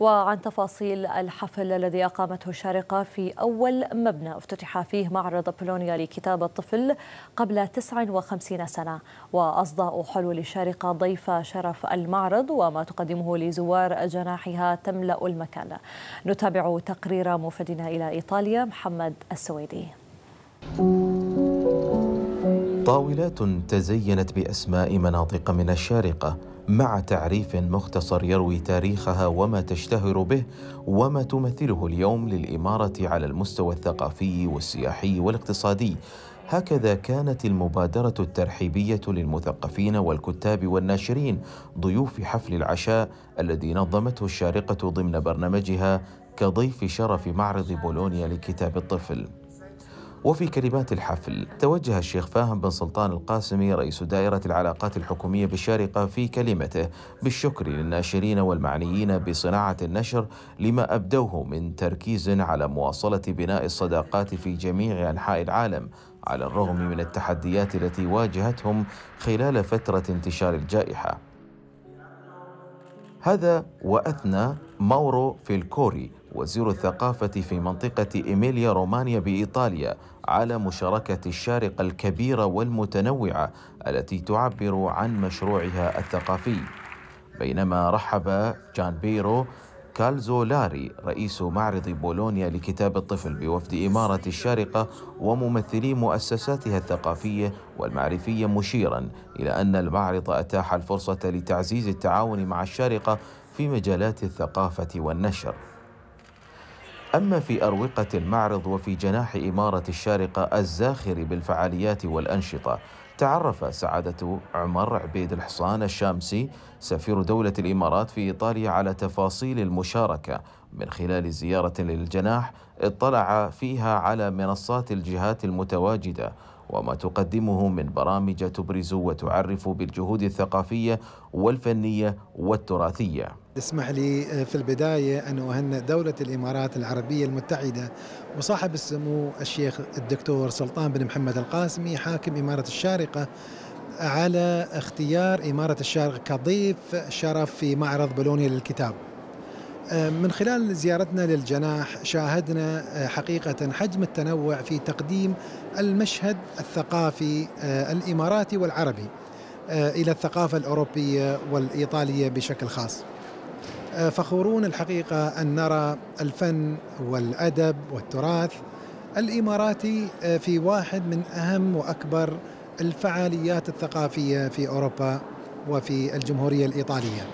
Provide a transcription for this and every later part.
وعن تفاصيل الحفل الذي أقامته الشارقة في أول مبنى افتتح فيه معرض بولونيا لكتاب الطفل قبل 59 سنة وأصداء حلول الشارقة ضيف شرف المعرض وما تقدمه لزوار جناحها تملأ المكان نتابع تقرير موفدنا إلى إيطاليا محمد السويدي طاولات تزينت باسماء مناطق من الشارقه مع تعريف مختصر يروي تاريخها وما تشتهر به وما تمثله اليوم للاماره على المستوى الثقافي والسياحي والاقتصادي هكذا كانت المبادرة الترحيبية للمثقفين والكتاب والناشرين ضيوف حفل العشاء الذي نظمته الشارقة ضمن برنامجها كضيف شرف معرض بولونيا لكتاب الطفل وفي كلمات الحفل توجه الشيخ فاهم بن سلطان القاسمي رئيس دائرة العلاقات الحكومية بالشارقة في كلمته بالشكر للناشرين والمعنيين بصناعة النشر لما أبدوه من تركيز على مواصلة بناء الصداقات في جميع أنحاء العالم على الرغم من التحديات التي واجهتهم خلال فترة انتشار الجائحة هذا وأثنى مورو في الكوري وزير الثقافة في منطقة إيميليا رومانيا بإيطاليا على مشاركة الشارقة الكبيرة والمتنوعة التي تعبر عن مشروعها الثقافي بينما رحب جان بيرو كالزولاري رئيس معرض بولونيا لكتاب الطفل بوفد إمارة الشارقة وممثلي مؤسساتها الثقافية والمعرفية مشيرا إلى أن المعرض أتاح الفرصة لتعزيز التعاون مع الشارقة في مجالات الثقافة والنشر أما في أروقة المعرض وفي جناح إمارة الشارقة الزاخر بالفعاليات والأنشطة تعرف سعادة عمر عبيد الحصان الشامسي سفير دولة الإمارات في إيطاليا على تفاصيل المشاركة من خلال زيارة للجناح اطلع فيها على منصات الجهات المتواجدة وما تقدمه من برامج تبرز وتعرف بالجهود الثقافية والفنية والتراثية اسمح لي آه، في البداية أن أهنئ دولة الإمارات العربية المتحدة وصاحب السمو الشيخ الدكتور سلطان بن محمد القاسمي حاكم إمارة الشارقة على اختيار إمارة الشارقة كضيف شرف في معرض بولونيا للكتاب آه، من خلال زيارتنا للجناح شاهدنا آه، حقيقة حجم التنوع في تقديم المشهد الثقافي الإماراتي والعربي إلى الثقافة الأوروبية والإيطالية بشكل خاص آه، فخورون الحقيقة أن نرى الفن والأدب والتراث الإماراتي آه، في واحد من أهم وأكبر الفعاليات الثقافية في أوروبا وفي الجمهورية الإيطالية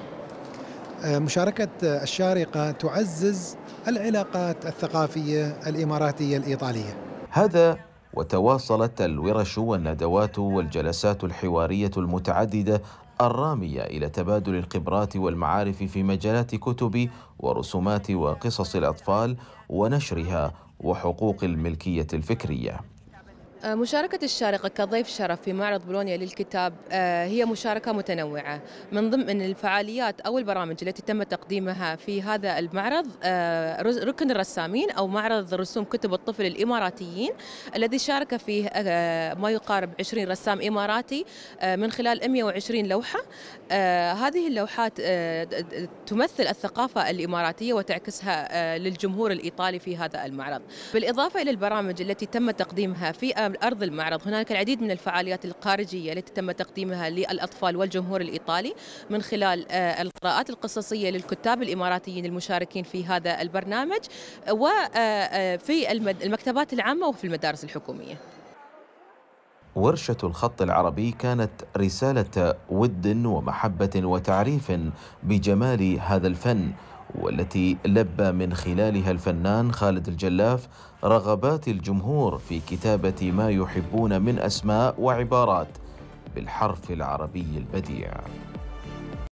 آه، مشاركة الشارقة تعزز العلاقات الثقافية الإماراتية الإيطالية هذا وتواصلت الورش والندوات والجلسات الحوارية المتعددة الرامية إلى تبادل الخبرات والمعارف في مجالات كتب ورسومات وقصص الأطفال ونشرها وحقوق الملكية الفكرية آه، مشاركة الشارقة كضيف شرف في معرض بولونيا للكتاب آه، هي مشاركة متنوعة من ضمن الفعاليات أو البرامج التي تم تقديمها في هذا المعرض آه، ركن الرسامين أو معرض رسوم كتب الطفل الإماراتيين الذي شارك فيه ما يقارب 20 رسام إماراتي من خلال 120 لوحة هذه اللوحات تمثل الثقافة الإماراتية وتعكسها للجمهور الإيطالي في هذا المعرض بالإضافة إلى البرامج التي تم تقديمها في على أرض المعرض هناك العديد من الفعاليات الخارجية التي تم تقديمها للأطفال والجمهور الإيطالي من خلال آه، القراءات القصصية للكتاب الإماراتيين المشاركين في هذا البرنامج وفي آه، آه، المكتبات العامة وفي المدارس الحكومية ورشة الخط العربي كانت رسالة ود ومحبة وتعريف بجمال هذا الفن والتي لبى من خلالها الفنان خالد الجلاف رغبات الجمهور في كتابة ما يحبون من أسماء وعبارات بالحرف العربي البديع